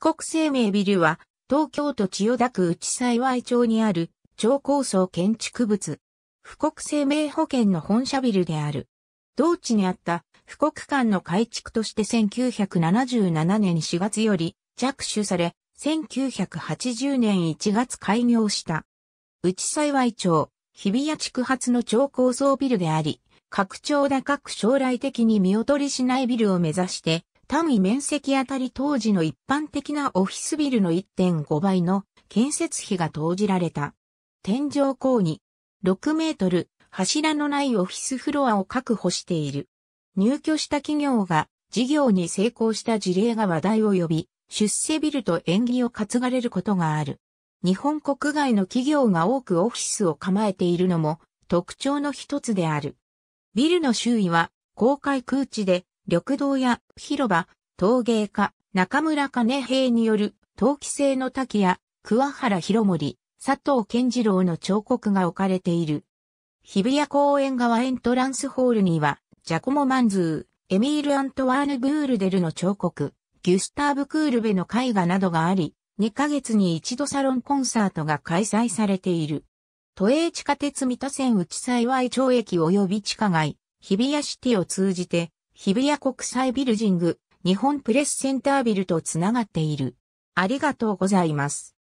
国生命ビルは、東京都千代田区内幸町にある超高層建築物。富国生命保険の本社ビルである。同地にあった富国館の改築として1977年4月より着手され、1980年1月開業した。内幸町、日比谷地区発の超高層ビルであり、拡張高く将来的に見劣りしないビルを目指して、単位面積あたり当時の一般的なオフィスビルの1.5倍の建設費が投じられた。天井高に6メートル柱のないオフィスフロアを確保している。入居した企業が事業に成功した事例が話題を呼び、出世ビルと縁起を担がれることがある。日本国外の企業が多くオフィスを構えているのも特徴の一つである。ビルの周囲は公開空地で緑道や広場、陶芸家、中村兼平による陶器製の滝や桑原広森、佐藤健次郎の彫刻が置かれている。日比谷公園側エントランスホールには、ジャコモ・マンズー、エミール・アントワーヌ・グールデルの彫刻、ギュスターブ・クールベの絵画などがあり、2ヶ月に一度サロンコンサートが開催されている。都営地下鉄三田線内幸町駅及び地下街、日比谷シティを通じて、日比谷国際ビルジング、日本プレスセンタービルとつながっている。ありがとうございます。